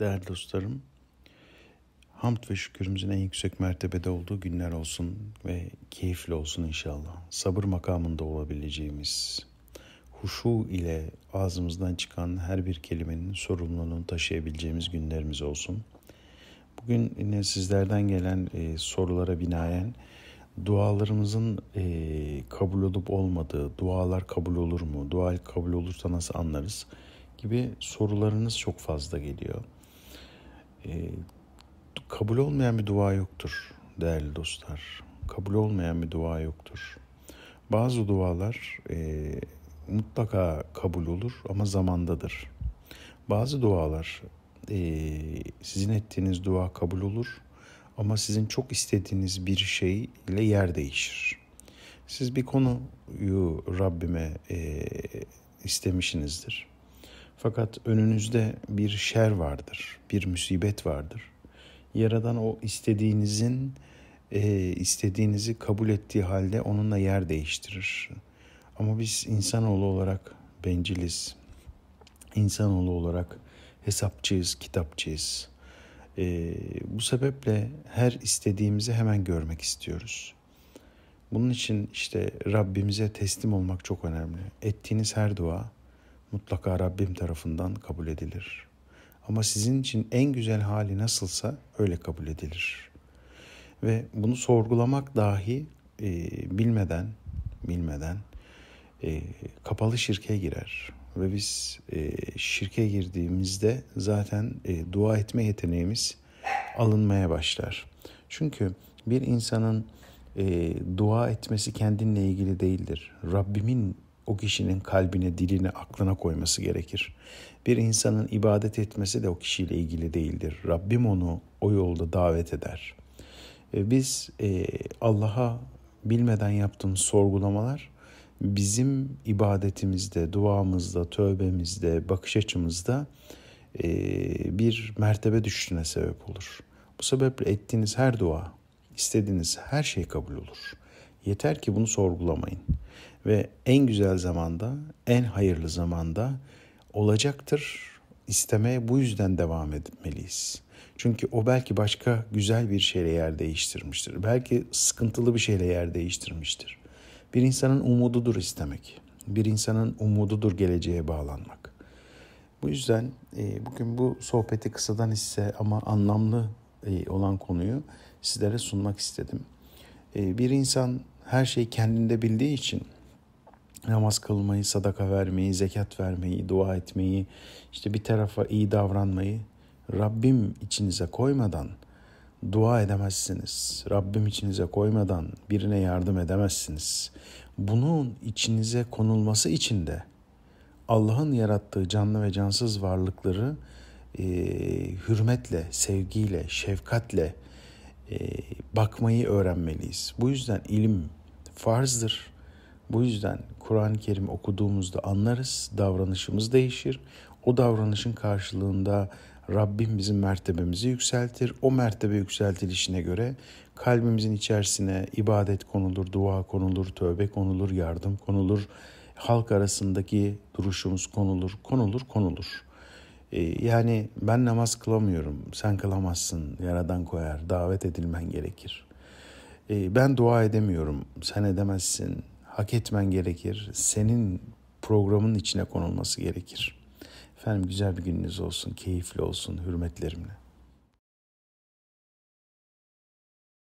Değerli dostlarım, hamd ve şükürümüzün en yüksek mertebede olduğu günler olsun ve keyifli olsun inşallah. Sabır makamında olabileceğimiz, huşu ile ağzımızdan çıkan her bir kelimenin sorumluluğunu taşıyabileceğimiz günlerimiz olsun. Bugün yine sizlerden gelen e, sorulara binaen dualarımızın e, kabul olup olmadığı, dualar kabul olur mu, dual kabul olursa nasıl anlarız gibi sorularınız çok fazla geliyor. E, kabul olmayan bir dua yoktur değerli dostlar. Kabul olmayan bir dua yoktur. Bazı dualar e, mutlaka kabul olur ama zamandadır. Bazı dualar e, sizin ettiğiniz dua kabul olur ama sizin çok istediğiniz bir şey ile yer değişir. Siz bir konuyu Rabbime e, istemişsinizdir fakat önünüzde bir şer vardır, bir müsibet vardır. Yaradan o istediğinizin e, istediğinizi kabul ettiği halde onunla yer değiştirir. Ama biz insanoğlu olarak benciliz. İnsanoğlu olarak hesapçıyız, kitapçıyız. E, bu sebeple her istediğimizi hemen görmek istiyoruz. Bunun için işte Rabbimize teslim olmak çok önemli. Ettiğiniz her dua mutlaka Rabbim tarafından kabul edilir. Ama sizin için en güzel hali nasılsa öyle kabul edilir. Ve bunu sorgulamak dahi e, bilmeden, bilmeden e, kapalı şirke girer. Ve biz e, şirke girdiğimizde zaten e, dua etme yeteneğimiz alınmaya başlar. Çünkü bir insanın e, dua etmesi kendinle ilgili değildir. Rabbimin o kişinin kalbine, diline, aklına koyması gerekir. Bir insanın ibadet etmesi de o kişiyle ilgili değildir. Rabbim onu o yolda davet eder. E, biz e, Allah'a bilmeden yaptığımız sorgulamalar bizim ibadetimizde, duamızda, tövbemizde, bakış açımızda e, bir mertebe düştüğüne sebep olur. Bu sebeple ettiğiniz her dua, istediğiniz her şey kabul olur. Yeter ki bunu sorgulamayın ve en güzel zamanda, en hayırlı zamanda olacaktır. İstemeye bu yüzden devam etmeliyiz. Çünkü o belki başka güzel bir şeyle yer değiştirmiştir. Belki sıkıntılı bir şeyle yer değiştirmiştir. Bir insanın umududur istemek. Bir insanın umududur geleceğe bağlanmak. Bu yüzden e, bugün bu sohbeti kısadan ise ama anlamlı e, olan konuyu sizlere sunmak istedim. E, bir insan her şeyi kendinde bildiği için namaz kılmayı, sadaka vermeyi, zekat vermeyi, dua etmeyi, işte bir tarafa iyi davranmayı Rabbim içinize koymadan dua edemezsiniz. Rabbim içinize koymadan birine yardım edemezsiniz. Bunun içinize konulması için de Allah'ın yarattığı canlı ve cansız varlıkları e, hürmetle, sevgiyle, şefkatle e, bakmayı öğrenmeliyiz. Bu yüzden ilim farzdır bu yüzden Kur'an-ı Kerim okuduğumuzda anlarız, davranışımız değişir. O davranışın karşılığında Rabbim bizim mertebemizi yükseltir. O mertebe yükseltilişine göre kalbimizin içerisine ibadet konulur, dua konulur, tövbe konulur, yardım konulur. Halk arasındaki duruşumuz konulur, konulur, konulur. Ee, yani ben namaz kılamıyorum, sen kılamazsın, yaradan koyar, davet edilmen gerekir. Ee, ben dua edemiyorum, sen edemezsin, hak etmen gerekir. Senin programın içine konulması gerekir. Efendim güzel bir gününüz olsun, keyifli olsun, hürmetlerimle.